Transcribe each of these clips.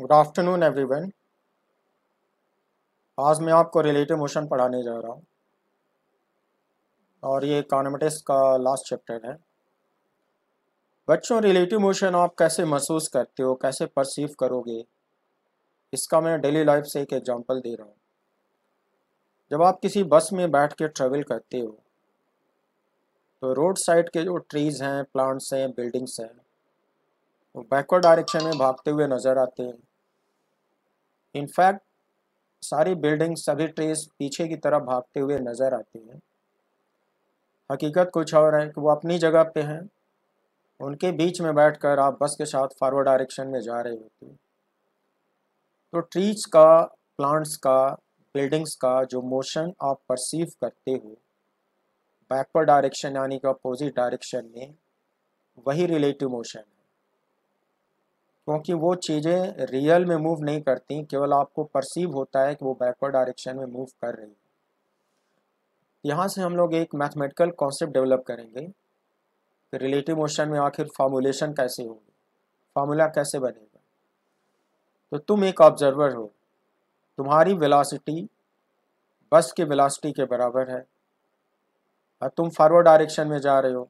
Good afternoon everyone आज मैं आपको रिलेटिव मोशन पढ़ाने जा रहा हूँ और ये इकोनॉमिक्स का लास्ट चैप्टर है बच्चों रिलेटिव मोशन आप कैसे महसूस करते हो कैसे परसीव करोगे इसका मैं डेली लाइफ से एक एग्जांपल दे रहा हूँ जब आप किसी बस में बैठ के ट्रेवल करते हो तो रोड साइड के जो ट्रीज़ हैं प्लांट्स हैं बिल्डिंग्स हैं वो बैकवर्ड डायरेक्शन में भागते हुए नज़र आते हैं इनफैक्ट सारी बिल्डिंग सभी ट्रेस पीछे की तरफ भागते हुए नज़र आती हैं हकीकत कुछ और है कि वो अपनी जगह पे हैं उनके बीच में बैठकर आप बस के साथ फॉरवर्ड डायरेक्शन में जा रहे होते हैं तो ट्रीज का प्लांट्स का बिल्डिंग्स का जो मोशन आप परसीव करते हो बैकवर्ड डायरेक्शन यानी कि अपोजिट डायरेक्शन में वही रिलेटिव मोशन है क्योंकि वो चीज़ें रियल में मूव नहीं करती केवल आपको परसीव होता है कि वो बैकवर्ड डायरेक्शन में मूव कर रही है यहाँ से हम लोग एक मैथमेटिकल कॉन्सेप्ट डेवलप करेंगे कि रिलेटिव मोशन में आखिर फार्मूलेशन कैसे होगी फार्मूला कैसे बनेगा तो तुम एक ऑब्जर्वर हो तुम्हारी वेलासिटी बस की वेलासिटी के बराबर है और तुम फॉरवर्ड डायरेक्शन में जा रहे हो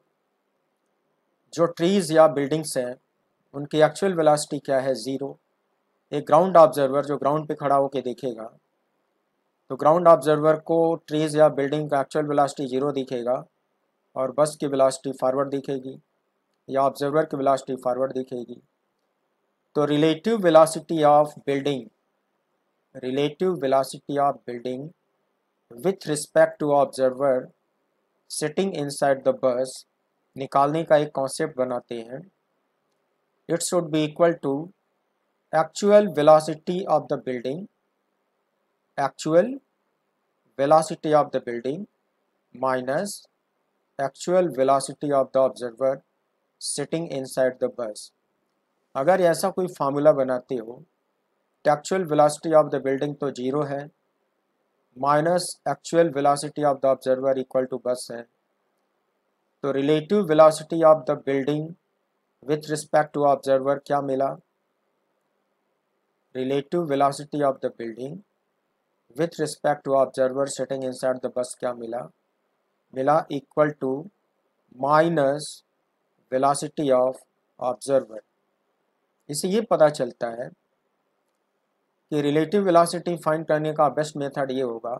जो ट्रीज़ या बिल्डिंग्स हैं उनकी एक्चुअल वेलोसिटी क्या है ज़ीरो एक ग्राउंड ऑब्जर्वर जो ग्राउंड पे खड़ा होकर देखेगा तो ग्राउंड ऑब्जर्वर को ट्रीज़ या बिल्डिंग का एक्चुअल वेलोसिटी ज़ीरो दिखेगा और बस की वेलोसिटी फॉरवर्ड दिखेगी या ऑब्जर्वर की वेलोसिटी फॉरवर्ड दिखेगी तो relative velocity of building relative velocity of building with respect to observer sitting inside the bus निकालने का एक कॉन्सेप्ट बनाते हैं it should be equal to actual velocity of the building actual velocity of the building minus actual velocity of the observer sitting inside the bus agar aisa koi formula banate ho तो actual velocity of the building तो zero है minus actual velocity of the observer equal to bus है तो relative velocity of the building with respect to observer क्या मिला relative velocity of the building with respect to observer setting inside the bus क्या मिला मिला equal to minus velocity of observer इससे ये पता चलता है कि रिलेटिव वेलोसिटी फाइंड करने का बेस्ट मेथड ये होगा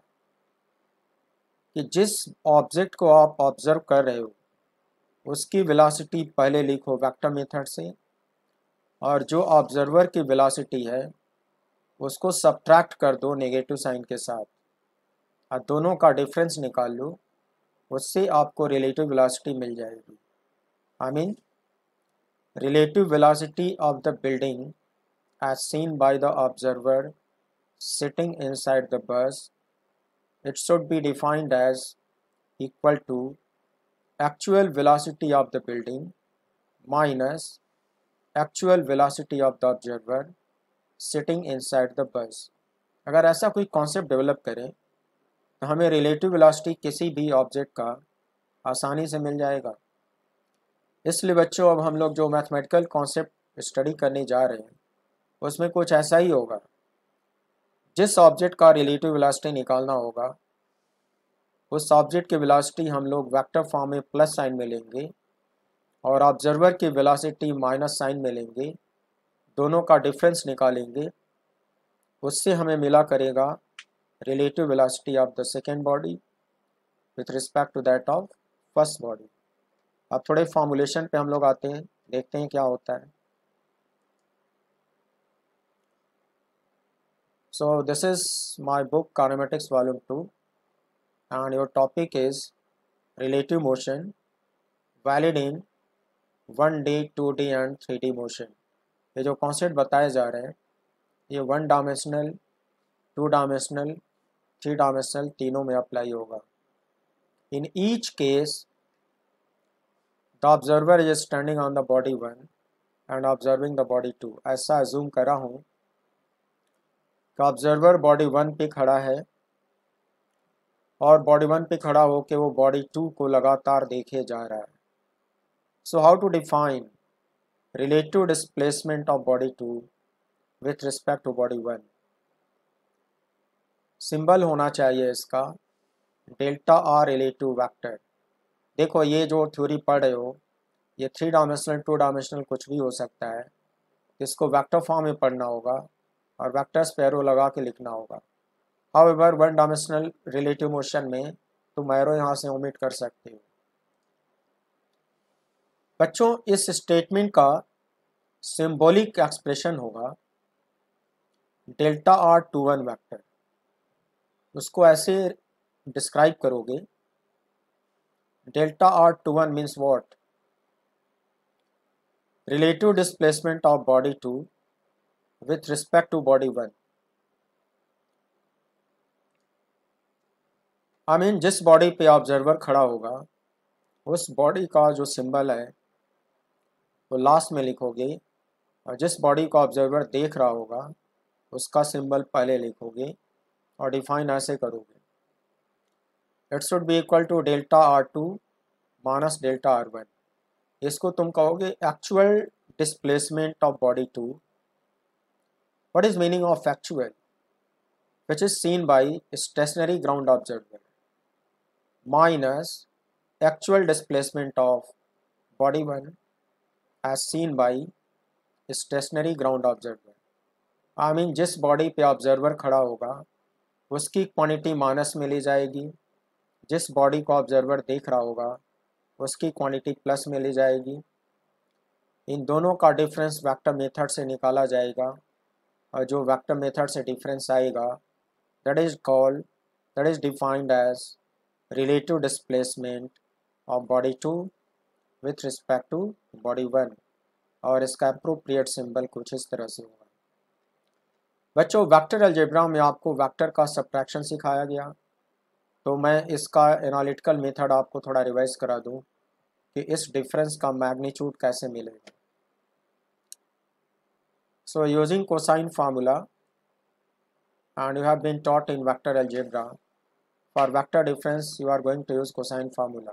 कि जिस ऑब्जेक्ट को आप ऑब्जर्व कर रहे हो उसकी वेलोसिटी पहले लिखो वेक्टर मेथड से और जो ऑब्जर्वर की वेलोसिटी है उसको सब्ट्रैक्ट कर दो नेगेटिव साइन के साथ और दोनों का डिफरेंस निकाल लो उससे आपको रिलेटिव वेलोसिटी मिल जाएगी I mean relative velocity of the building as seen by the observer sitting inside the bus it should be defined as equal to actual velocity of the building minus actual velocity of the observer sitting inside the bus अगर ऐसा कोई concept develop करें तो हमें relative velocity किसी भी object का आसानी से मिल जाएगा इसलिए बच्चों अब हम लोग जो मैथमेटिकल कॉन्सेप्ट स्टडी करने जा रहे हैं उसमें कुछ ऐसा ही होगा जिस ऑब्जेक्ट का रिलेटिव वेलोसिटी निकालना होगा उस ऑब्जेक्ट की वेलोसिटी हम लोग वेक्टर फॉर्म में प्लस साइन में लेंगे और ऑब्जर्वर की वेलोसिटी माइनस साइन में लेंगे दोनों का डिफरेंस निकालेंगे उससे हमें मिला करेगा relative velocity of the second body with respect to that of first body अब थोड़े फॉर्मुलेशन पे हम लोग आते हैं देखते हैं क्या होता है so this is my book kinematics volume two and your topic is relative motion valid in one D two D and three D motion ये जो कॉन्सेप्ट बताए जा रहे हैं ये one dimensional two dimensional three dimensional तीनों में apply होगा in each case the observer is standing on the body one and observing the body two ऐसा जूम करा हूँ कि ऑब्जर्वर बॉडी वन पे खड़ा है और बॉडी वन पे खड़ा होकर वो बॉडी टू को लगातार देखे जा रहा है so how to define relative displacement of body two with respect to body one symbol होना चाहिए इसका डेल्टा आर रिलेटिव वेक्टर देखो ये जो थ्योरी पढ़ रहे हो ये थ्री डायमेंशनल टू डायमेंशनल कुछ भी हो सकता है इसको वेक्टर फॉर्म में पढ़ना होगा और वेक्टर्स पैरों लगा के लिखना होगा however one dimensional relative motion में तुम एरो यहाँ से ओमिट कर सकते हो बच्चों इस स्टेटमेंट का सिंबॉलिक एक्सप्रेशन होगा delta R two one vector उसको ऐसे डिस्क्राइब करोगे delta R two one means what relative displacement of body two with respect to body one I mean जिस बॉडी पे ऑब्जर्वर खड़ा होगा उस बॉडी का जो सिंबल है वो लास्ट में लिखोगे और जिस बॉडी को ऑब्जर्वर देख रहा होगा उसका सिंबल पहले लिखोगे और डिफाइन ऐसे करोगे it should be equal to delta R two minus delta R one इसको तुम कहोगे actual displacement of body two what is meaning of actual which is seen by stationary ground observer minus actual displacement of body 1 as seen by stationary ground observer I mean जिस body पे observer खड़ा होगा उसकी quantity minus में ले जाएगी जिस body को ऑब्जर्वर देख रहा होगा उसकी क्वांटिटी प्लस में ले जाएगी इन दोनों का डिफरेंस वेक्टर मेथड से निकाला जाएगा और जो वेक्टर मेथड से डिफरेंस आएगा that is called that is defined as relative displacement of body two with respect to body one और इसका अप्रोप्रिएट सिंबल कुछ इस तरह से होगा बच्चों वेक्टर अलजेब्रा में आपको वेक्टर का सब्ट्रैक्शन सिखाया गया तो मैं इसका एनालिटिकल मेथड आपको थोड़ा रिवाइज करा दूं कि इस डिफरेंस का मैग्नीट्यूड कैसे मिलेगा so using cosine formula and you have been taught in vector algebra For vector difference, you are going to use cosine formula.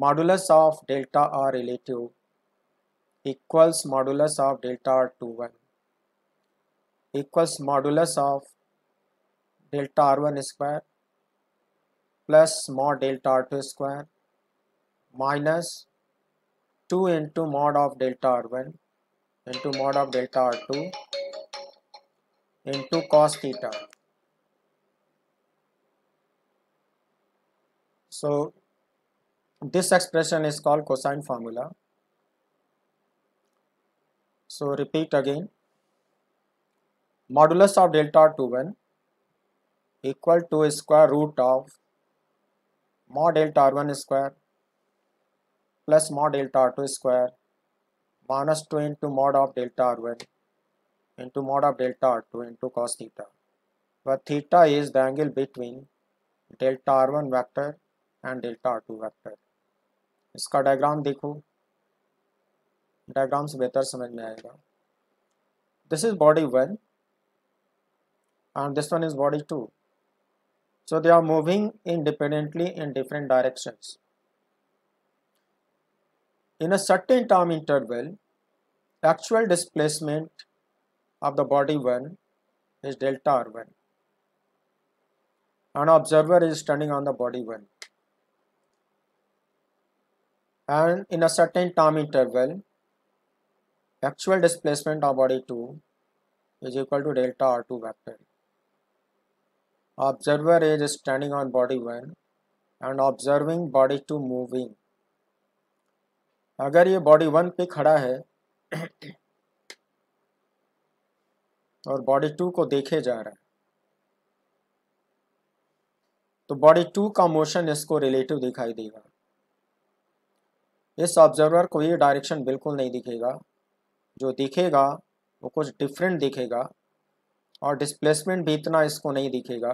Modulus of delta R relative equals modulus of delta R21 equals modulus of delta R1 square plus mod delta R2 square minus 2 into mod of delta R1 into mod of delta R2 into cos theta So this expression is called cosine formula. So repeat again. Modulus of delta 2 1 equal to square root of mod delta r1 square plus mod delta r2 square minus 2 into mod of delta r1 into mod of delta r2 into cos theta where theta is the angle between delta r1 vector and delta r two vector. इसका diagram देखो diagram से बेहतर this is body 1 and this one is body 2 so they are moving independently in different directions in a certain time interval the actual displacement of the body 1 is delta r1 an observer is standing on the body 1 and in a certain time interval actual displacement of body 2 is equal to delta r2 vector. Observer A is standing on body 1 and observing body 2 moving. agar ye body 1 pe khada hai aur body 2 ko dekhe ja raha hai तो body two का motion इसको relative दिखाई देगा इस observer को ये direction बिल्कुल नहीं दिखेगा जो दिखेगा वो कुछ डिफरेंट दिखेगा और डिस्प्लेसमेंट भी इतना इसको नहीं दिखेगा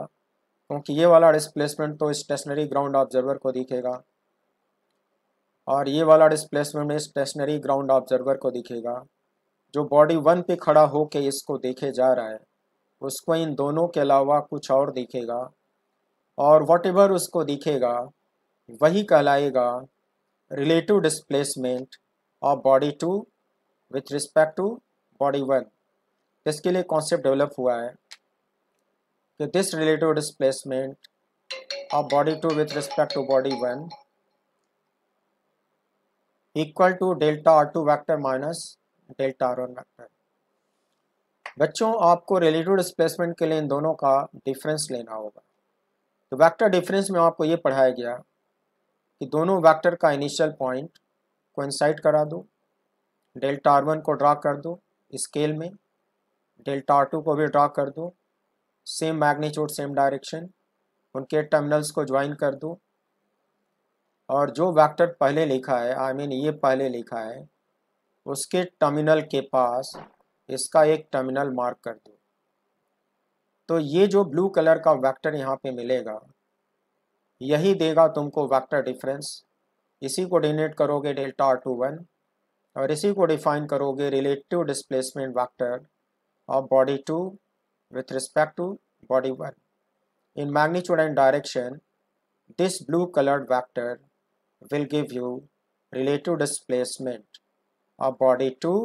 क्योंकि ये वाला डिस्प्लेसमेंट तो स्टेशनरी ग्राउंड ऑब्जर्वर को दिखेगा और ये वाला डिस्प्लेसमेंट स्टेशनरी ग्राउंड ऑब्जर्वर को दिखेगा जो बॉडी वन पे खड़ा होके इसको देखे जा रहा है उसको इन दोनों के अलावा कुछ और दिखेगा और वट उसको दिखेगा वही कहलाएगा relative displacement of body two with respect to body one इसके लिए कॉन्सेप्ट डेवलप हुआ है कि this relative displacement of body two with respect to body one equal to delta R two vector minus delta R one vector बच्चों आपको relative displacement के लिए इन दोनों का डिफरेंस लेना होगा तो वैक्टर डिफरेंस में आपको ये पढ़ाया गया कि दोनों वेक्टर का इनिशियल पॉइंट को कोइंसाइड करा दो डेल्टा आर वन को ड्रा कर दो स्केल में डेल्टा आर टू को भी ड्रा कर दो सेम मैग्नीट्यूड सेम डायरेक्शन उनके टर्मिनल्स को ज्वाइन कर दो और जो वेक्टर पहले लिखा है आई I मीन mean ये पहले लिखा है उसके टर्मिनल के पास इसका एक टर्मिनल मार्क कर दो तो ये जो ब्लू कलर का वेक्टर यहाँ पे मिलेगा यही देगा तुमको वेक्टर डिफरेंस इसी को डिनेट करोगे डेल्टा आर टू वन और इसी को डिफाइन करोगे relative displacement vector of body two with respect to body one in magnitude and direction this blue coloured vector will give you relative displacement of body two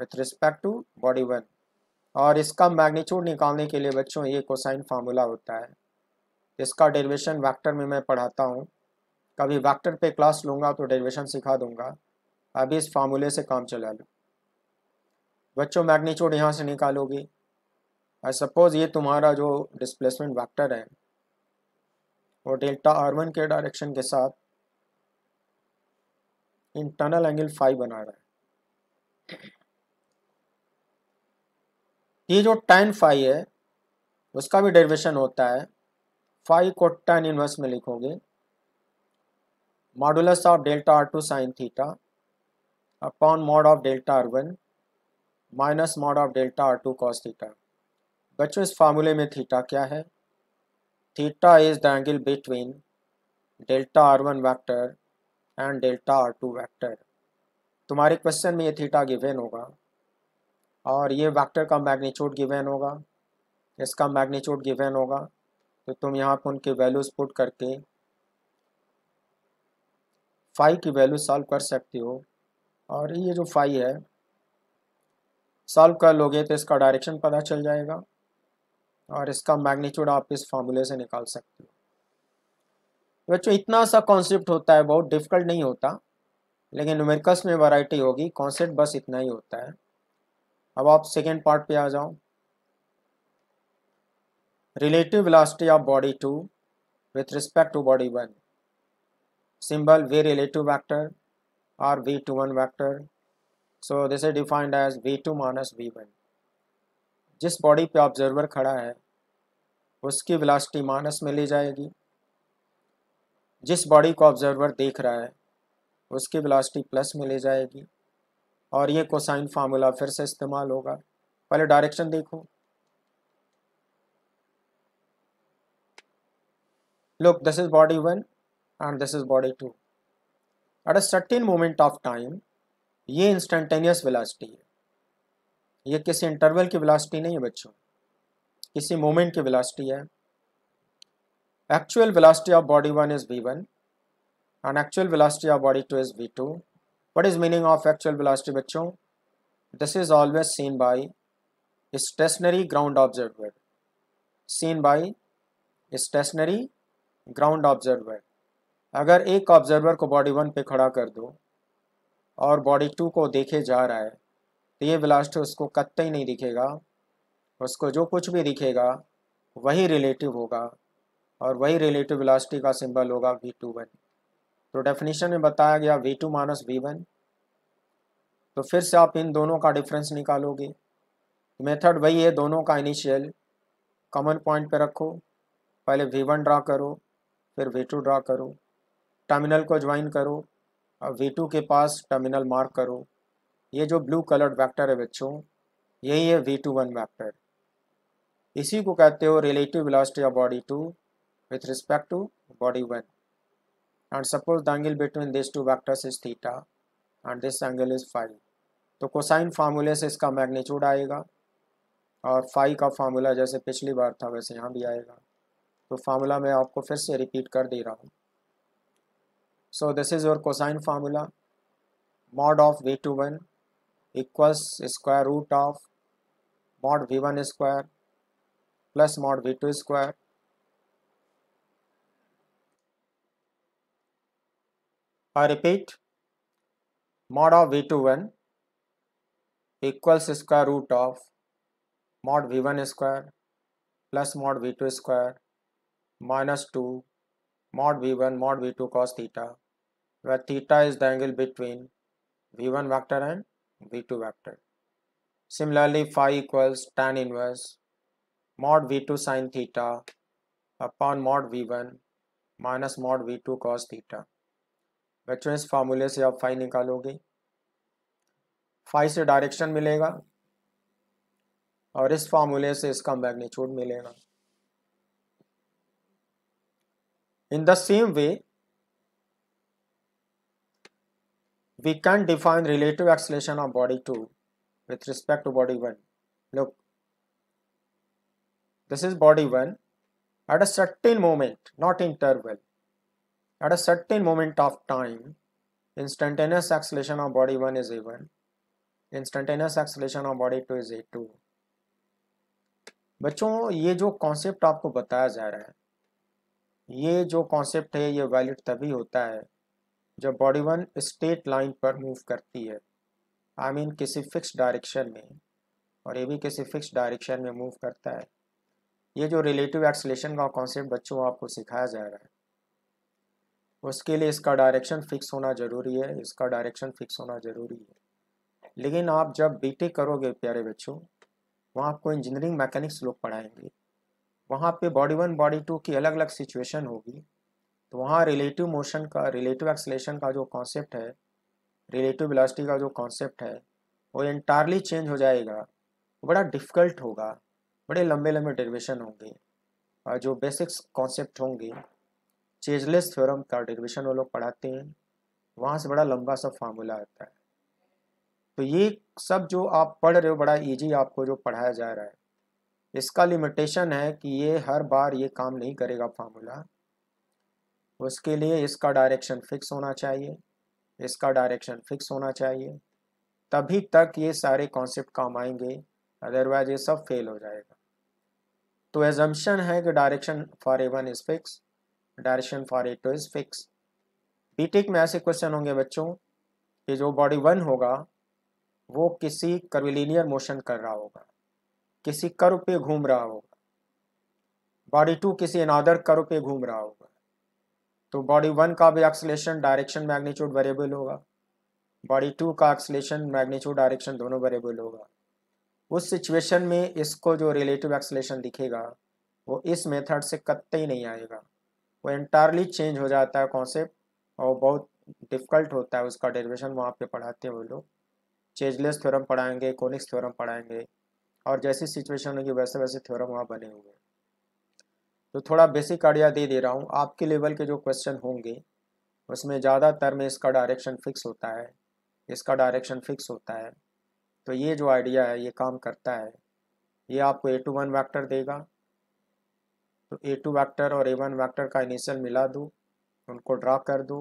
with respect to body one और इसका magnitude निकालने के लिए बच्चों ये cosine formula होता है इसका डेरिवेशन वेक्टर में मैं पढ़ाता हूँ कभी वेक्टर पे क्लास लूँगा तो डेरिवेशन सिखा दूंगा अभी इस फार्मूले से काम चला लो बच्चों मैग्नीच्यूड यहाँ से निकालोगे आई सपोज ये तुम्हारा जो डिस्प्लेसमेंट वेक्टर है वो डेल्टा आर वन के डायरेक्शन के साथ इंटरनल एंगल फाइव बना रहा है ये जो टेन फाइव है उसका भी डेरिवेशन होता है फाइव टेन इनवर्स में लिखोगे modulus of delta R two sine theta upon mod of delta R one minus mod of delta R two cos theta बच्चों इस फार्मूले में थीटा क्या है theta is the angle between delta R one vector and delta R two vector तुम्हारे question में ये theta given होगा और ये वैक्टर का मैग्नीट्यूड गिवेन होगा इसका मैग्नीट्यूड गिवेन होगा तो तुम यहाँ पर उनके वैल्यूज़ पुट करके फाइव की वैल्यू सॉल्व कर सकते हो और ये जो फाइव है सॉल्व कर लोगे तो इसका डायरेक्शन पता चल जाएगा और इसका मैग्नीट्यूड आप इस फार्मूले से निकाल सकते हो बच्चों इतना सा कॉन्सेप्ट होता है बहुत डिफ़िकल्ट नहीं होता लेकिन न्यूमेरिकल्स में वैरायटी होगी कॉन्सेप्ट बस इतना ही होता है अब आप सेकेंड पार्ट पे आ जाओ relative velocity of body 2 with respect to body 1 symbol v relative vector or v21 vector so this is defined as v2 minus v1 जिस बॉडी पे ऑब्जर्वर खड़ा है उसकी वेलोसिटी माइनस में ली जाएगी जिस बॉडी को ऑब्जर्वर देख रहा है उसकी वेलोसिटी प्लस में ले जाएगी और ये कोसाइन फार्मूला फिर से इस्तेमाल होगा पहले डायरेक्शन देखो Look, this is body 1 and this is body 2. At a certain moment of time, ये इंस्टेंटेनियस वेलासिटी है ये किसी इंटरवल की वेलासिटी नहीं है बच्चों किसी मोमेंट की वेलासिटी है actual velocity of body one is V one and actual velocity of body two is V two what is meaning of actual velocity बच्चों this is always seen by stationary ground observer seen by stationary ground observer अगर एक observer को body one पे खड़ा कर दो और body to को देखे जा रहा है तो ये ब्लास्ट उसको कतई नहीं दिखेगा उसको जो कुछ भी दिखेगा वही रिलेटिव होगा और वही रिलेटिव ब्लास्टिक का सिंबल होगा वी टू वन तो डेफिनेशन में बताया गया V two minus V one तो फिर से आप इन दोनों का डिफरेंस निकालोगे मेथड वही है दोनों का इनिशियल कॉमन पॉइंट पे रखो पहले वी वन ड्रा करो फिर वी टू ड्रा करो टर्मिनल को ज्वाइन करो और वी टू के पास टर्मिनल मार्क करो ये जो ब्लू कलर्ड वैक्टर है बच्चों यही है वी टू वन वैक्टर इसी को कहते हो relative velocity of body two with respect to body one and suppose the angle between this two vectors is theta and this angle is five तो cosine formula से इसका magnitude आएगा और five का फार्मूला जैसे पिछली बार था वैसे यहाँ भी आएगा तो फार्मूला मैं आपको फिर से रिपीट कर दे रहा हूँ so this is your cosine formula mod of we two one equals square root of mod V one square plus mod V two square I repeat mod of we two one equals square root of mod V one square plus mod V two square minus 2 mod v1 mod v2 cos theta where theta is the angle between v1 vector and v2 vector. Similarly, phi equals tan inverse mod v2 sine theta upon mod v1 minus mod V two cos theta बच्चों इस फार्मूले से आप five निकालोगे five से direction मिलेगा और इस फार्मूले से इसका मैग्नीट्यूड मिलेगा In the same way, we can define relative acceleration of body 2 with respect to body 1. Look, this is body 1 at a certain moment, not interval, at a certain moment of time, instantaneous acceleration of body 1 is A1, instantaneous acceleration of body 2 is A2. बच्चों ये जो concept आपको बताया जा रहा है ये जो कॉन्सेप्ट है ये वैलिड तभी होता है जब बॉडी वन स्टेट लाइन पर मूव करती है आई I मीन mean, किसी फिक्स डायरेक्शन में और ये भी किसी फिक्स डायरेक्शन में मूव करता है ये जो रिलेटिव एक्सलेशन का कॉन्सेप्ट बच्चों आपको सिखाया जा रहा है उसके लिए इसका डायरेक्शन फिक्स होना ज़रूरी है इसका डायरेक्शन फिक्स होना ज़रूरी है लेकिन आप जब बीटेक करोगे प्यारे बच्चों वहाँ आपको इंजीनियरिंग मैकेनिक्स लोग पढ़ाएंगे वहाँ पे बॉडी वन बॉडी टू की अलग अलग सिचुएशन होगी तो वहाँ रिलेटिव मोशन का रिलेटिव एक्सलेशन का जो कॉन्सेप्ट है रिलेटिव वेलोसिटी का जो कॉन्सेप्ट है वो इंटायरली चेंज हो जाएगा बड़ा डिफ़िकल्ट होगा बड़े लंबे लंबे डेरिवेशन होंगे और जो बेसिक्स कॉन्सेप्ट होंगे चेजलेस थ्योरम का डेरिवेशन वो लोग पढ़ाते हैं वहाँ से बड़ा लंबा सा फार्मूला आता है तो ये सब जो आप पढ़ रहे हो बड़ा ईजी आपको जो पढ़ाया जा रहा है इसका लिमिटेशन है कि ये हर बार ये काम नहीं करेगा फार्मूला उसके लिए इसका डायरेक्शन फिक्स होना चाहिए इसका डायरेक्शन फिक्स होना चाहिए तभी तक ये सारे कॉन्सेप्ट काम आएंगे अदरवाइज ये सब फेल हो जाएगा तो एजम्पन है कि direction for A one is fix direction for A two is fix B Tech में ऐसे क्वेश्चन होंगे बच्चों कि जो बॉडी वन होगा वो किसी कर्विलीनियर मोशन कर रहा होगा किसी कर पे घूम रहा होगा बॉडी टू किसी अनादर कर पे घूम रहा होगा तो बॉडी वन का भी एक्सलेशन डायरेक्शन मैग्नीट्यूड वेरिएबल होगा बॉडी टू का एक्सलेशन मैग्नीट्यूड डायरेक्शन दोनों वेरिएबल होगा उस सिचुएशन में इसको जो रिलेटिव एक्सलेशन दिखेगा वो इस मेथड से कत्ते ही नहीं आएगा वो एंटायरली चेंज हो जाता है कॉन्सेप्ट और बहुत डिफ़िकल्ट होता है उसका डेरिवेशन वहाँ पे पढ़ाते हैं वो लोग चेजलेस थ्योरम पढ़ाएंगे कोनिक्स थ्योरम पढ़ाएंगे और जैसी सिचुएशन होगी वैसे वैसे थ्योरम वहाँ बने हुए तो थोड़ा बेसिक आइडिया दे दे रहा हूँ आपके लेवल के जो क्वेश्चन होंगे उसमें ज़्यादातर में इसका डायरेक्शन फिक्स होता है इसका डायरेक्शन फिक्स होता है तो ये जो आइडिया है ये काम करता है ये आपको ए टू वन वैक्टर देगा तो ए टू वैक्टर और ए वन वैक्टर का इनिशियल मिला दो उनको ड्रा कर दो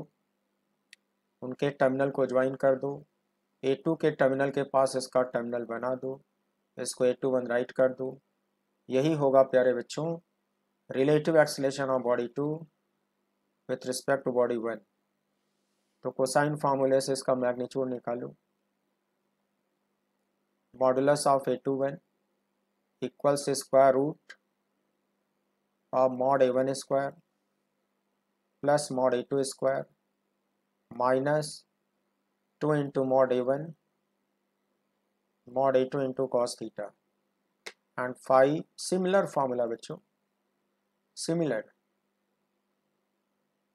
उनके टर्मिनल को ज्वाइन कर दो ए टू के टर्मिनल के पास इसका टर्मिनल बना दो इसको एट टू वन राइट कर दूँ यही होगा प्यारे बच्चों relative acceleration of body two with respect to body one तो कोसाइन फार्मूले से इसका मैग्नीट्यूड निकालूँ modulus of A two one equals square root of mod A one square plus mod A two square minus two into mod A one mod a2 into cos theta and phi similar formula बच्चों similar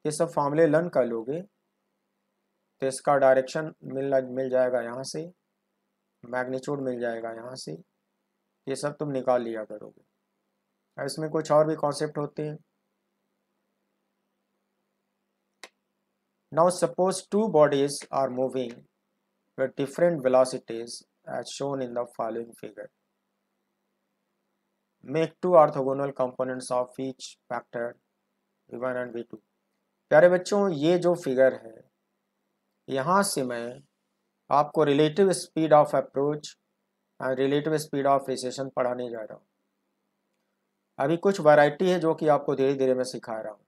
ये सब फॉर्मूले learn कर लोगे तो इसका direction मिल mil jayega yahan se magnitude mil jayega yahan se ye sab tum nikal liya karoge aur isme kuch aur bhi concept hote hain now suppose two bodies are moving with different velocities as shown in the following figure. Make two orthogonal components of each vector v1 and v2. प्यारे बच्चों ये जो figure है यहाँ से मैं आपको relative speed of approach and relative speed of recession पढ़ाने जा रहा हूँ अभी कुछ वैरायटी है जो कि आपको धीरे धीरे मैं सिखा रहा हूँ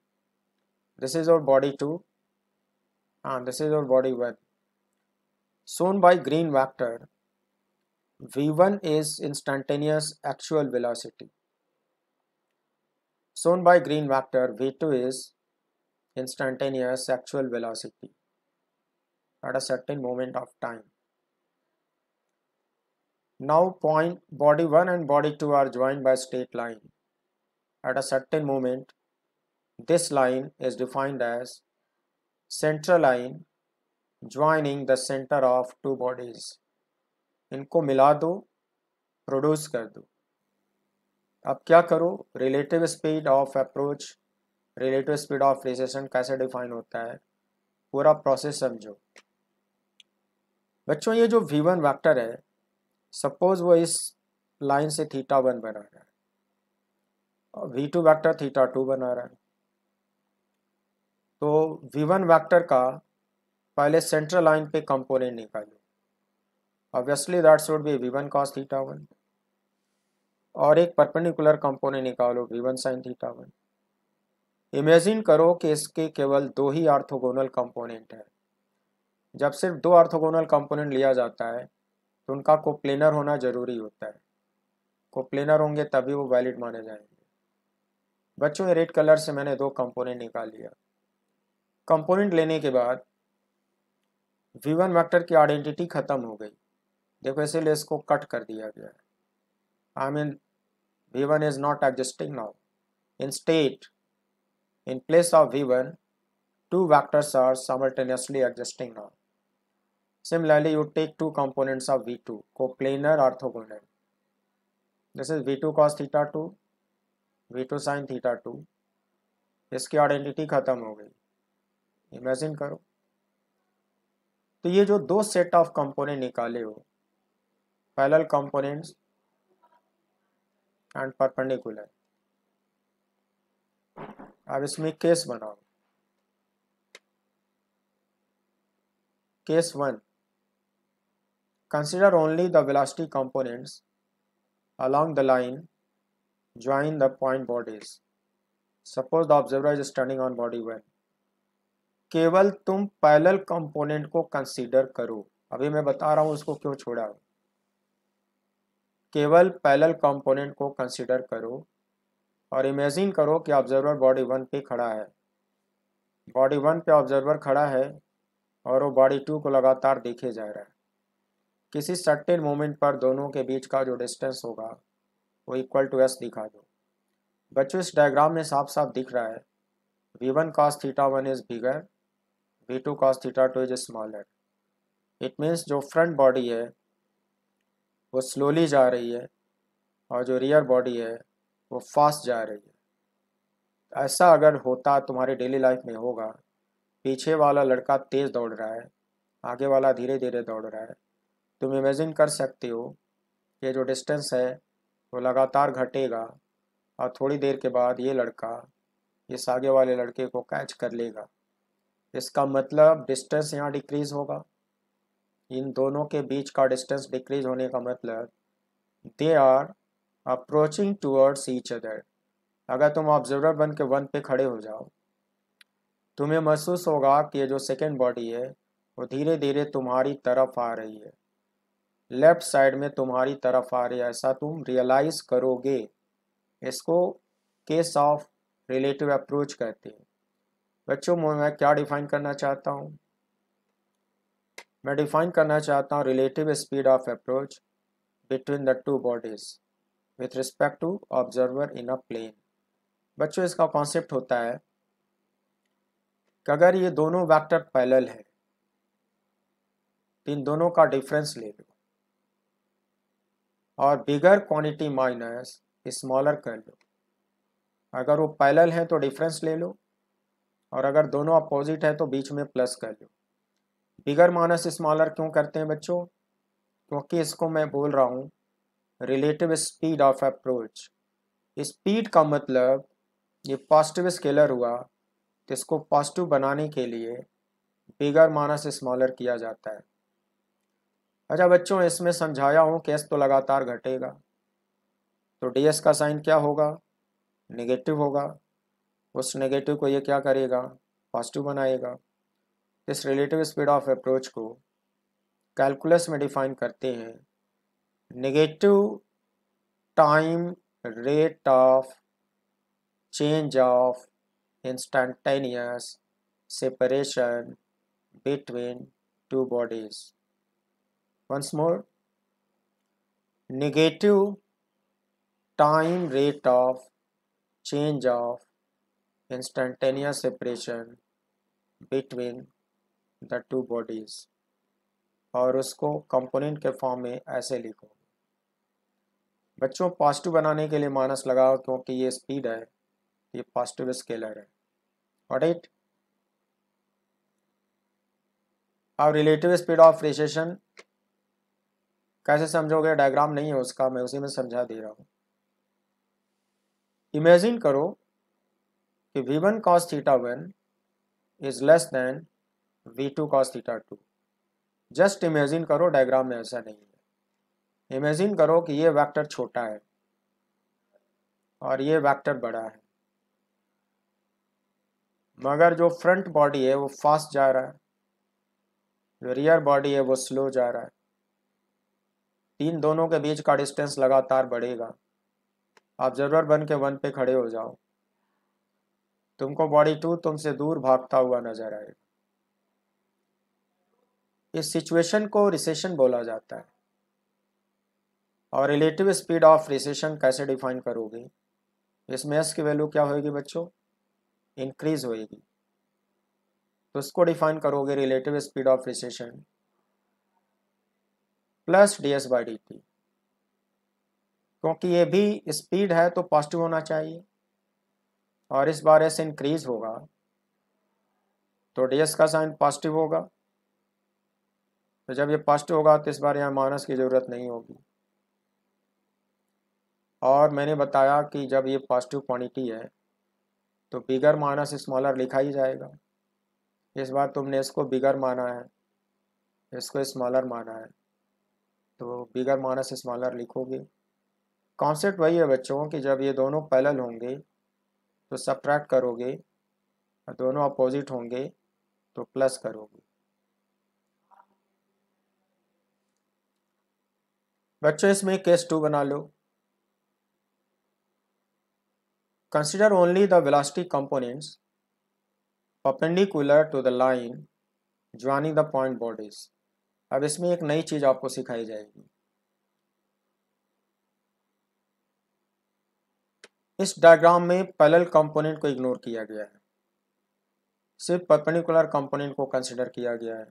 दिस इज और body two and this is our body one shown by green vector v1 is instantaneous actual velocity shown by green vector v2 is instantaneous actual velocity at a certain moment of time now point body 1 and body 2 are joined by straight line. At a certain moment, this line is defined as central line joining the center of two bodies. इनको मिला दो produce कर दो अब क्या करो relative speed of approach relative speed of recession कैसे define होता है पूरा प्रोसेस समझो बच्चों ये जो वी वन वैक्टर है सपोज वो इस लाइन से थीटा वन बना रहा है और v two vector theta two बना रहा है तो वी वन वैक्टर का पहले सेंट्रल लाइन पे कंपोनेंट निकालो that should be v one cos theta one और एक परपेंडिकुलर कंपोनेंट निकालो one sine theta one imagine करो कि इसके केवल दो ही आर्थोगोनल कंपोनेंट है जब सिर्फ दो आर्थोगोनल कंपोनेंट लिया जाता है तो उनका कोप्लेनर होना जरूरी होता है कोप्लेनर होंगे तभी वो वैलिड माने जाएंगे बच्चों रेड कलर से मैंने दो कंपोनेंट निकाल लिया कंपोनेंट लेने के बाद वन वैक्टर की आइडेंटिटी खत्म हो गई देखो इसीलिए इसको कट कर दिया गया है I mean v one is not existing now instead in place of v one two vectors are simultaneously existing now similarly you take two components of we two को planar orthogonal this is v two cos theta two v two sine theta two इसकी identity खत्म हो गई imagine करो तो ये जो दो सेट ऑफ कंपोनेंट निकाले हो parallel components and perpendicular अब इसमें केस बनाओ case one consider only the velocity components along the line join the point bodies suppose the observer is standing on body one केवल तुम पैरल कॉम्पोनेंट को consider करो अभी मैं बता रहा हूँ उसको क्यों छोड़ा हो केवल पैरेलल कंपोनेंट को कंसिडर करो और इमेजिन करो कि ऑब्जर्वर बॉडी वन पे खड़ा है बॉडी वन पे ऑब्जर्वर खड़ा है और वो बॉडी टू को लगातार देखे जा रहा है किसी सर्टेन मोमेंट पर दोनों के बीच का जो डिस्टेंस होगा वो इक्वल टू एस दिखा दो बच्चों इस डायग्राम में साफ साफ दिख रहा है v one cos theta one is bigger v two cos theta two is smaller it means जो फ्रंट बॉडी है वो स्लोली जा रही है और जो रियर बॉडी है वो फास्ट जा रही है ऐसा अगर होता तुम्हारी डेली लाइफ में होगा पीछे वाला लड़का तेज़ दौड़ रहा है आगे वाला धीरे धीरे दौड़ रहा है तुम इमेजिन कर सकते हो ये जो डिस्टेंस है वो लगातार घटेगा और थोड़ी देर के बाद ये लड़का इस आगे वाले लड़के को कैच कर लेगा इसका मतलब डिस्टेंस यहाँ डिक्रीज़ होगा इन दोनों के बीच का डिस्टेंस डिक्रीज होने का मतलब they are approaching towards each other अगर तुम ऑब्जर्वर बन के वन पे खड़े हो जाओ तुम्हें महसूस होगा कि ये जो सेकेंड बॉडी है वो धीरे धीरे तुम्हारी तरफ आ रही है लेफ्ट साइड में तुम्हारी तरफ आ रही है ऐसा तुम रियलाइज करोगे इसको केस ऑफ रिलेटिव अप्रोच कहते हैं बच्चों मैं क्या डिफाइन करना चाहता हूँ मैं डिफाइन करना चाहता हूँ relative speed of approach between the two bodies with respect to observer in a plane बच्चों इसका कॉन्सेप्ट होता है कि अगर ये दोनों वैक्टर पैलल है इन दोनों का डिफरेंस ले लो और बिगर क्वांटिटी माइनस स्मॉलर कर लो अगर वो पैलल है तो डिफरेंस ले लो और अगर दोनों अपोजिट है तो बीच में प्लस कर लो बिगर माइनस स्मॉलर क्यों करते हैं बच्चों क्योंकि इसको मैं बोल रहा हूँ relative speed of approach speed का मतलब ये पॉजिटिव स्केलर हुआ तो इसको पॉजिटिव बनाने के लिए बिगर माइनस स्मॉलर किया जाता है अच्छा बच्चों इसमें समझाया हूँ कैस तो लगातार घटेगा तो डी एस का साइन क्या होगा नेगेटिव होगा उस नेगेटिव को ये क्या करेगा पॉजिटिव बनाएगा इस रिलेटिव स्पीड ऑफ अप्रोच को कैलकुलस में डिफाइन करते हैं negative time rate of change of instantaneous separation between two bodies once more negative time rate of change of instantaneous separation between the two bodies और उसको component के form में ऐसे लिखो बच्चों पॉजिटिव बनाने के लिए माइनस लगाओ क्योंकि ये स्पीड है ये पॉजिटिव स्केलर है वॉट इट अब रिलेटिव स्पीड ऑफ रिसेशन कैसे समझोगे डायग्राम नहीं है उसका मैं उसी में समझा दे रहा हूँ इमेजिन करो कि v one cos theta one is less than v two cos theta two just imagine करो डायग्राम में ऐसा नहीं है इमेजिन करो कि ये वेक्टर छोटा है और ये वेक्टर बड़ा है मगर जो फ्रंट बॉडी है वो फास्ट जा रहा है जो रियर बॉडी है वो स्लो जा रहा है तीन दोनों के बीच का डिस्टेंस लगातार बढ़ेगा ऑब्जर्वर बन के वन पे खड़े हो जाओ तुमको बॉडी टू तुमसे दूर भागता हुआ नजर आएगा इस सिचुएशन को रिसेशन बोला जाता है और रिलेटिव स्पीड ऑफ रिसेशन कैसे डिफाइन करोगे इसमें एस की वैल्यू क्या होगी बच्चों इंक्रीज होएगी तो इसको डिफाइन करोगे relative speed of recession plus d s by d t क्योंकि ये भी स्पीड है तो पॉजिटिव होना चाहिए और इस बार एस इंक्रीज होगा तो डी एस का साइन पॉजिटिव होगा तो जब ये पास्ट होगा तो इस बार यहाँ माइनस की ज़रूरत नहीं होगी और मैंने बताया कि जब ये पॉजिटिव क्वांटिटी है तो बिगर माइनस स्मॉलर लिखा ही जाएगा इस बार तुमने इसको बिगर माना है इसको स्मॉलर माना है तो बिगर माइनस स्मॉलर लिखोगे कॉन्सेप्ट वही है बच्चों कि जब ये दोनों पैरल होंगे तो सब्ट्रैक्ट करोगे और दोनों अपोजिट होंगे तो प्लस करोगे बच्चों इसमें केस टू बना लो consider only the velocity components perpendicular to the line joining the point bodies अब इसमें एक नई चीज आपको सिखाई जाएगी इस डायग्राम में पैलल कंपोनेंट को इग्नोर किया गया है सिर्फ परपेंडिकुलर कंपोनेंट को कंसिडर किया गया है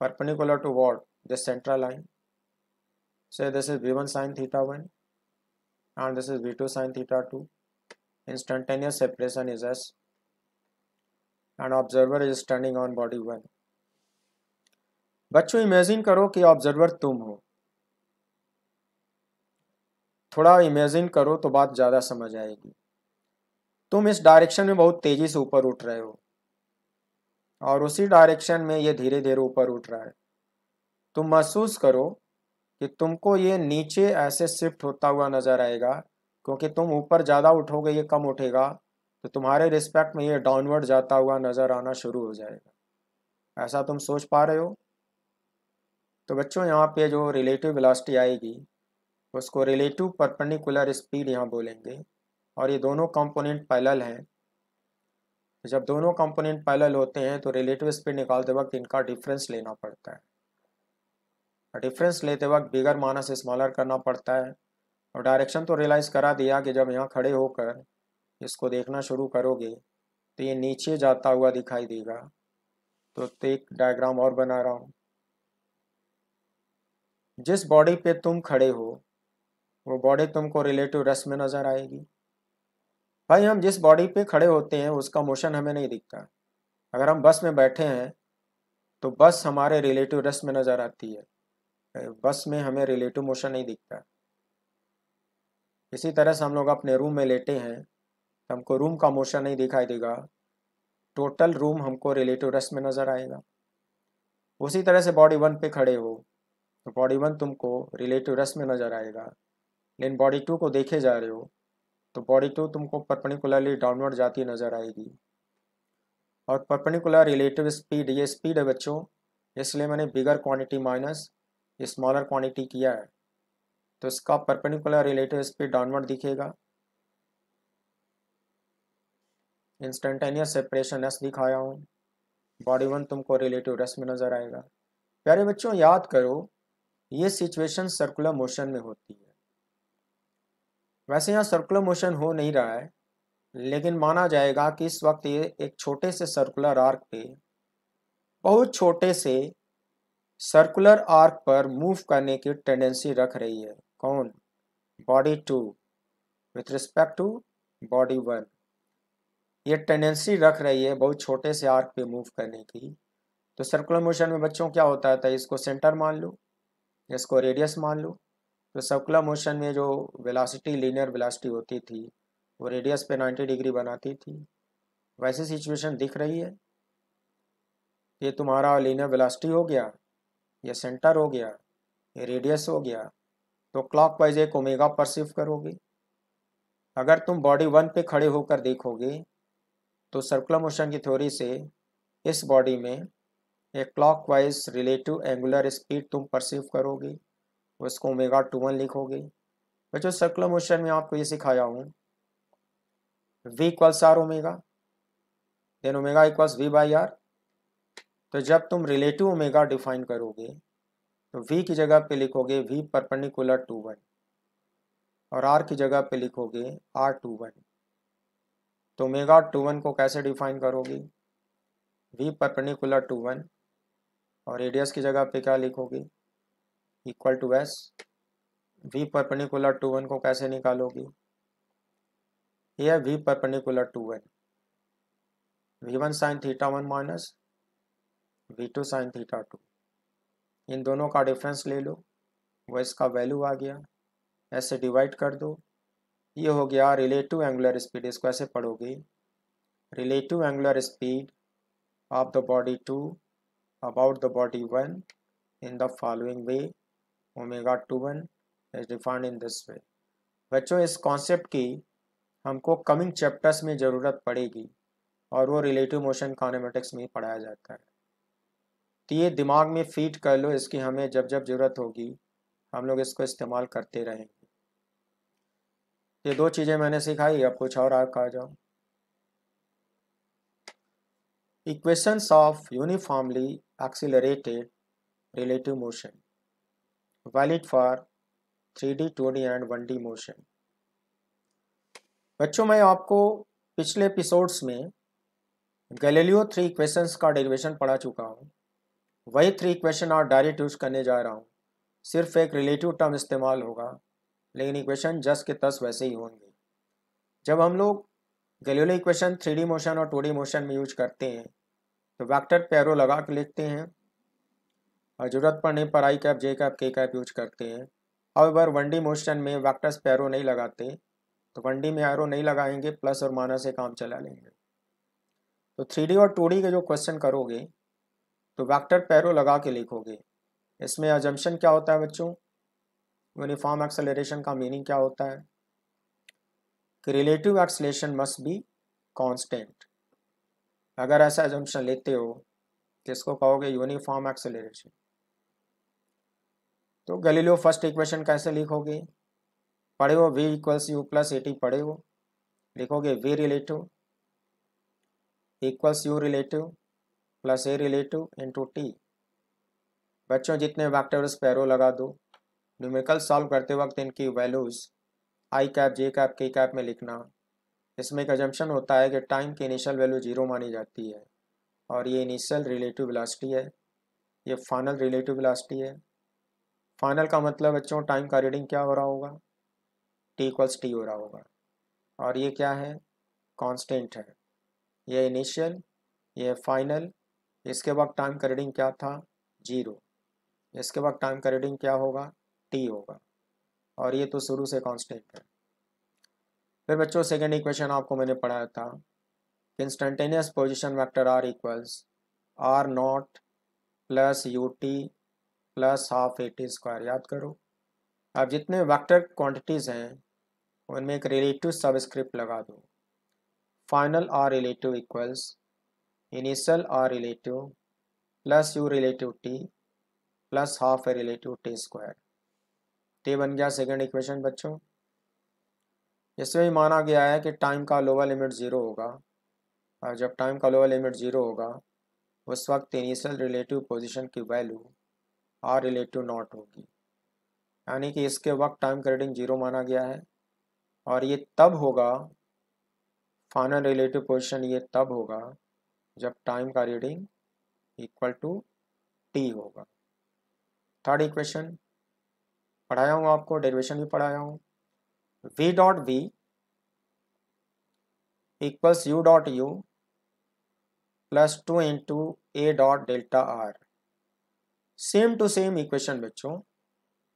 perpendicular to what the central line So this is v1 sine theta 1 and this is v2 sine theta 2 instantaneous separation is s and observer is standing on body 1 बच्चों imagine करो कि observer तुम हो थोड़ा imagine करो तो बात ज़्यादा समझ आएगी तुम इस डायरेक्शन में बहुत तेज़ी से ऊपर उठ रहे हो और उसी डायरेक्शन में ये धीरे धीरे ऊपर उठ रहा है तुम महसूस करो कि तुमको ये नीचे ऐसे शिफ्ट होता हुआ नज़र आएगा क्योंकि तुम ऊपर ज़्यादा उठोगे ये कम उठेगा तो तुम्हारे रिस्पेक्ट में ये डाउनवर्ड जाता हुआ नज़र आना शुरू हो जाएगा ऐसा तुम सोच पा रहे हो तो बच्चों यहाँ पे जो रिलेटिव वेलोसिटी आएगी उसको रिलेटिव परपेंडिकुलर स्पीड यहाँ बोलेंगे और ये दोनों कंपोनेंट पैलल हैं जब दोनों कंपोनेंट पैलल होते हैं तो रिलेटिव स्पीड निकालते वक्त इनका डिफरेंस लेना पड़ता है डिफरेंस लेते वक्त बिगर माना से स्मॉलर करना पड़ता है और डायरेक्शन तो रियलाइज़ करा दिया कि जब यहाँ खड़े होकर इसको देखना शुरू करोगे तो ये नीचे जाता हुआ दिखाई देगा तो एक डायग्राम और बना रहा हूँ जिस बॉडी पे तुम खड़े हो वो बॉडी तुमको रिलेटिव रस में नज़र आएगी भाई हम जिस बॉडी पे खड़े होते हैं उसका मोशन हमें नहीं दिखता अगर हम बस में बैठे हैं तो बस हमारे रिलेटिव रस में नज़र आती है बस में हमें रिलेटिव मोशन नहीं दिखता इसी तरह से हम लोग अपने रूम में लेटे हैं तो हमको रूम का मोशन नहीं दिखाई देगा टोटल रूम हमको रिलेटिव रेस्ट में नज़र आएगा उसी तरह से बॉडी वन पे खड़े हो तो बॉडी वन तुमको रिलेटिव रेस्ट में नज़र आएगा लेकिन बॉडी टू को देखे जा रहे हो तो बॉडी टू तुमको परपेंडिकुलरली डाउनवर्ड जाती नज़र आएगी और परपेंडिकुलर रिलेटिव स्पीड ये स्पीड है बच्चों इसलिए मैंने bigger quantity minus smaller quantity किया है तो इसका परपेंडिकुलर रिलेटिव स्पीड डाउनवर्ड दिखेगा इंस्टेंटेनियस सेपरेशन एस दिखाया हूँ बॉडी वन तुमको रिलेटिव रेस्ट में नजर आएगा प्यारे बच्चों याद करो ये सिचुएशन सर्कुलर मोशन में होती है वैसे यहाँ सर्कुलर मोशन हो नहीं रहा है लेकिन माना जाएगा कि इस वक्त ये एक छोटे से सर्कुलर आर्क पे बहुत छोटे से सर्कुलर आर्क पर मूव करने की टेंडेंसी रख रही है कौन body two with respect to body one ये टेंडेंसी रख रही है बहुत छोटे से आर्क पे मूव करने की तो सर्कुलर मोशन में बच्चों क्या होता है तो इसको सेंटर मान लो इसको रेडियस मान लो तो सर्कुलर मोशन में जो वेलासिटी लीनियर वेलासिटी होती थी वो रेडियस पे 90 डिग्री बनाती थी वैसे सिचुएशन दिख रही है ये तुम्हारा लीनियर वेलासिटी हो गया ये सेंटर हो गया ये रेडियस हो गया तो क्लॉक वाइज एक ओमेगा परसीव करोगे अगर तुम बॉडी वन पे खड़े होकर देखोगे तो सर्कुलर मोशन की थ्योरी से इस बॉडी में एक clockwise relative angular speed तुम परसीव करोगे उसको ओमेगा टू वन लिखोगे बच्चों सर्कुलर मोशन में आपको ये सिखाया हूँ v equals r omega then omega equals v by r तो जब तुम रिलेटिव ओमेगा डिफाइन करोगे तो वी की जगह पे लिखोगे वी परपेंडिकुलर टू वन और आर की जगह पे लिखोगे आर टू वन तो ओमेगा टू वन को कैसे डिफाइन करोगे वी परपेंडिकुलर टू वन और रेडियस की जगह पे क्या लिखोगे equal to s v perpendicular two one को कैसे निकालोगे ये v perpendicular two one v one sine theta one minus v two sine theta two इन दोनों का डिफरेंस ले लो वो इसका वैल्यू आ गया ऐसे डिवाइड कर दो ये हो गया रिलेटिव एंगुलर स्पीड इसको ऐसे पढ़ोगे relative angular speed of the body two about the body one in the following way omega two one is defined in this way बच्चों इस कॉन्सेप्ट की हमको कमिंग चैप्टर्स में ज़रूरत पड़ेगी और वो रिलेटिव मोशन कॉनेमेटिक्स में पढ़ाया जाता है तो ये दिमाग में फीट कर लो इसकी हमें जब जब ज़रूरत होगी हम लोग इसको इस्तेमाल करते रहेंगे ये दो चीज़ें मैंने सिखाई अब कुछ और आग कहा जाओ of uniformly excited relative motion valid for three D two D and one D motion बच्चों मैं आपको पिछले एपिसोड्स में गैलेलियो थ्री इक्वेशंस का डेरिवेशन पढ़ा चुका हूँ वही थ्री इक्वेशन और डायरेक्ट यूज करने जा रहा हूँ सिर्फ एक रिलेटिव टर्म इस्तेमाल होगा लेकिन इक्वेशन जस के तस वैसे ही होंगे जब हम लोग गलीलो इक्वेशन थ्री मोशन और टू मोशन में यूज करते हैं तो वैक्टर पैरो लगा के लिखते हैं और ज़रूरत पड़ने पर i cap j cap k cap use करते हैं अगर वन डी मोशन में वैक्टर्स पैरो नहीं लगाते तो वन डी में एरो नहीं लगाएंगे प्लस और माना से काम चला लेंगे तो थ्री और टू के जो क्वेश्चन करोगे तो वेक्टर पैरो लगा के लिखोगे इसमें अजम्पशन क्या होता है बच्चों यूनिफॉर्म एक्सेलरेशन का मीनिंग क्या होता है कि relative acceleration must be constant अगर ऐसा एजम्पन लेते हो जिसको कहोगे यूनिफॉर्म एक्सेलरेशन तो गलीलो फर्स्ट इक्वेशन कैसे लिखोगे पढ़े हो v equals u plus a t पढ़े हो लिखोगे v relative equals u relative plus a relative into t बच्चों जितने वैक्टर्स पैरो लगा दो न्यूमेरिकल सॉल्व करते वक्त इनकी values i cap j cap k cap में लिखना इसमें एक एजम्पन होता है कि टाइम की इनिशियल वैल्यू जीरो मानी जाती है और ये इनिशियल रिलेटिव वेलोसिटी है ये फाइनल रिलेटिव वेलोसिटी है फाइनल का मतलब बच्चों टाइम का रीडिंग क्या हो रहा होगा टी इक्वल्स टी हो रहा होगा और ये क्या है कांस्टेंट है ये इनिशियल ये फाइनल इसके बाद टाइम का रीडिंग क्या था जीरो इसके बाद टाइम का रीडिंग क्या होगा टी होगा और ये तो शुरू से कांस्टेंट है फिर बच्चों सेकेंड इक्वेशन आपको मैंने पढ़ाया था instantaneous position vector r equals r naught plus u t plus half a t square याद करो अब जितने वैक्टर क्वांटिटीज़ हैं उनमें एक रिलेटिव सबस्क्रिप्ट लगा दो final r relative equals initial r relative प्लस u relative t plus half a relative t square t बन गया सेकेंड इक्वेशन बच्चों इसमें भी माना गया है कि टाइम का लोअर लिमिट ज़ीरो होगा और जब टाइम का लोअर लिमिट ज़ीरो होगा उस वक्त इनिशियल रिलेटिव पोजीशन की वैल्यू आर रिलेटिव नॉट होगी यानी कि इसके वक्त टाइम का रीडिंग जीरो माना गया है और ये तब होगा फाइनल रिलेटिव पोजीशन ये तब होगा जब टाइम का रीडिंग इक्वल टू टी होगा थर्ड इक्वेशन पढ़ाया हूँ आपको डेरिवेशन भी पढ़ाया हूँ v dot v equals u dot u plus two into a dot delta r same to same equation बच्चों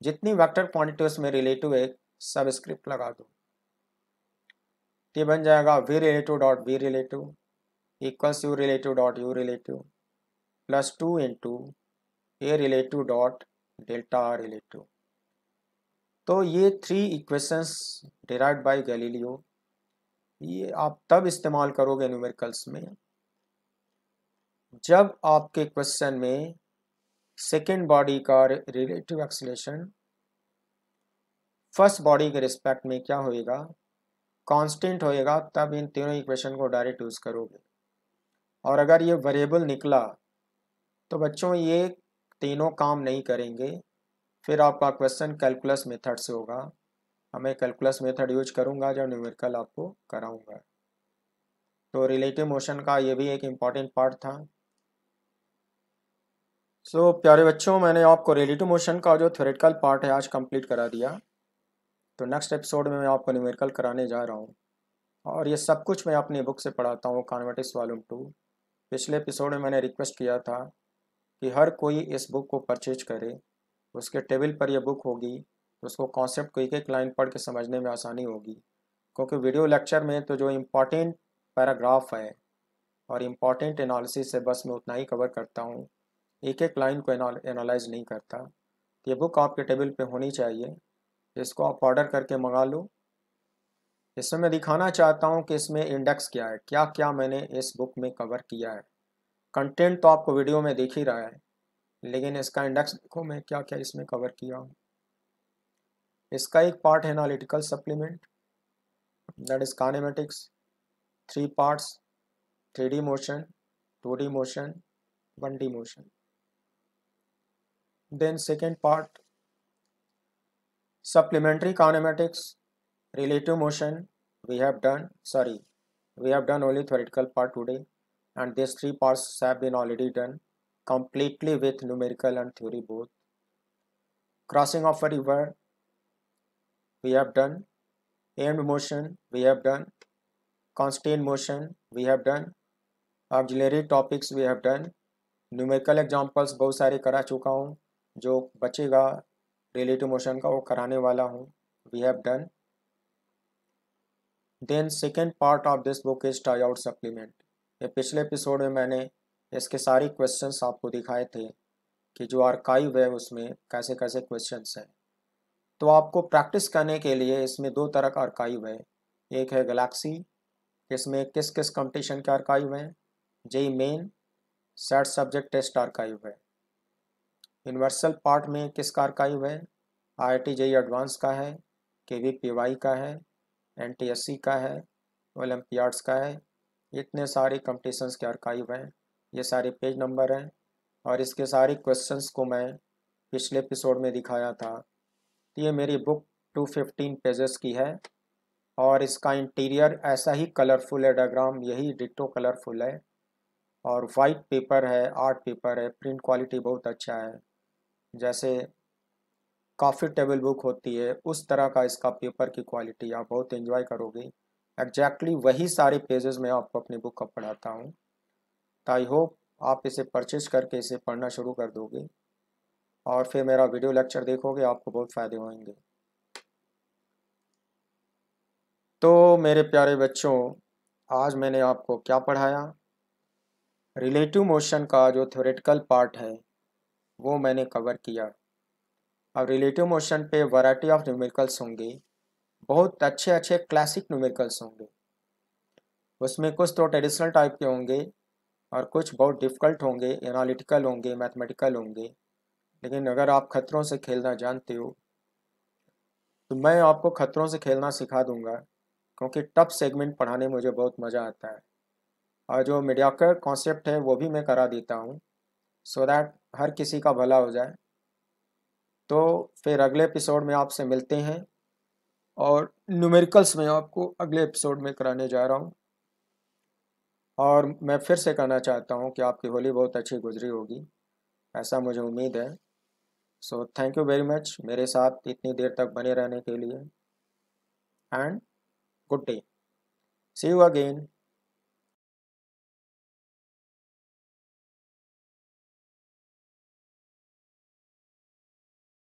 जितनी वेक्टर क्वांटिटी उसमें रिलेटिव है सबस्क्रिप्ट लगा दो ये बन जाएगा v relative dot v relative equals u relative dot u relative plus 2 into a relative dot delta r relative तो ये three equations derive by Galileo ये आप तब इस्तेमाल करोगे न्यूमेरिकल्स में जब आपके क्वेश्चन में सेकेंड बॉडी का रिलेटिव एक्सलेशन फर्स्ट बॉडी के रिस्पेक्ट में क्या होएगा कांस्टेंट होएगा तब इन तीनों इक्वेशन को डायरेक्ट यूज करोगे और अगर ये वेरिएबल निकला तो बच्चों ये तीनों काम नहीं करेंगे फिर आपका क्वेश्चन कैलकुलस मेथड से होगा हमें कैलकुलस मेथड यूज करूँगा जब न्यूमेरिकल आपको कराऊँगा तो रिलेटिव मोशन का ये भी एक इम्पॉर्टेंट पार्ट था सो so, प्यारे बच्चों मैंने आपको रिलेटिव मोशन का जो थ्योरेटिकल पार्ट है आज कंप्लीट करा दिया तो नेक्स्ट एपिसोड में मैं आपको न्यूमेरिकल कराने जा रहा हूँ और ये सब कुछ मैं अपनी बुक से पढ़ाता हूँ कॉन्वर्टिस वॉल्यूम टू पिछले एपिसोड में मैंने रिक्वेस्ट किया था कि हर कोई इस बुक को परचेज करे उसके टेबल पर यह बुक होगी तो उसको कॉन्सेप्ट को एक एक लाइन पढ़ के समझने में आसानी होगी क्योंकि वीडियो लेक्चर में तो जो इम्पॉर्टेंट पैराग्राफ है और इम्पॉर्टेंट एनालिसिस है बस मैं उतना ही कवर करता हूँ एक एक लाइन को एनालाइज नहीं करता ये बुक आपके टेबल पे होनी चाहिए इसको आप ऑर्डर करके मंगा लो इसमें मैं दिखाना चाहता हूँ कि इसमें इंडेक्स क्या है क्या क्या मैंने इस बुक में कवर किया है कंटेंट तो आपको वीडियो में देख ही रहा है लेकिन इसका इंडेक्स देखो मैं क्या क्या इसमें कवर किया हूँ इसका एक पार्ट है analytical supplement that is kinematics three parts three D motion two D motion one D motion then second part supplementary kinematics relative motion we have done sorry we have done only theoretical part today and these three parts have been already done completely with numerical and theory both crossing of a river we have done aimed motion we have done constant motion we have done auxiliary topics we have done numerical examples bahut sare kara chuka hu jo bachega relative motion ka wo karane wala hu we have done then second part of this book is try out supplement ये पिछले episode में मैंने इसके सारे question आपको दिखाए थे कि जो आर्काइव है उसमें कैसे कैसे क्वेश्चन हैं तो आपको प्रैक्टिस करने के लिए इसमें दो तरह का आर्काइव है एक है गैलेक्सी इसमें किस किस कंपटीशन के आर्काइव हैं JEE Main set subject test archive है यूनिवर्सल पार्ट में किसका आर्काइव है I I T JEE advance का है के वी पी वाई का है एन का है ओलम्पियाड्स का है इतने सारे कंपटीशंस के आर्काइव हैं ये सारे पेज नंबर हैं और इसके सारे क्वेश्चंस को मैं पिछले एपिसोड में दिखाया था तो ये मेरी बुक 215 पेजेस की है और इसका इंटीरियर ऐसा ही कलरफुल है डाग्राम यही डिटो कलरफुल है और वाइट पेपर है आर्ट पेपर है प्रिंट क्वालिटी बहुत अच्छा है जैसे काफ़ी टेबल बुक होती है उस तरह का इसका पेपर की क्वालिटी आप बहुत इन्जॉय करोगे एग्जैक्टली exactly वही सारे पेजेस में आपको अपनी बुक का पढ़ाता हूँ तो आई होप आप इसे परचेज करके इसे पढ़ना शुरू कर दोगे और फिर मेरा वीडियो लेक्चर देखोगे आपको बहुत फ़ायदे होंगे तो मेरे प्यारे बच्चों आज मैंने आपको क्या पढ़ाया रिलेटिव मोशन का जो थ्योरेटिकल पार्ट है वो मैंने कवर किया अब रिलेटिव मोशन पे वैरायटी ऑफ न्यूमेरिकल्स होंगे बहुत अच्छे अच्छे क्लासिक न्यूमेरिकल्स होंगे उसमें कुछ तो ट्रेडिशनल टाइप के होंगे और कुछ बहुत डिफ़िकल्ट होंगे एनालिटिकल होंगे मैथमेटिकल होंगे लेकिन अगर आप खतरों से खेलना जानते हो तो मैं आपको खतरों से खेलना सिखा दूंगा क्योंकि टफ सेगमेंट पढ़ाने में मुझे बहुत मज़ा आता है और जो मीडियाकर कॉन्सेप्ट है वो भी मैं करा देता हूँ सो दैट हर किसी का भला हो जाए तो फिर अगले एपिसोड में आपसे मिलते हैं और न्यूमेरिकल्स में आपको अगले एपिसोड में कराने जा रहा हूँ और मैं फिर से कहना चाहता हूँ कि आपकी होली बहुत अच्छी गुजरी होगी ऐसा मुझे उम्मीद है so thank you very much मेरे साथ इतनी देर तक बने रहने के लिए and good day see you again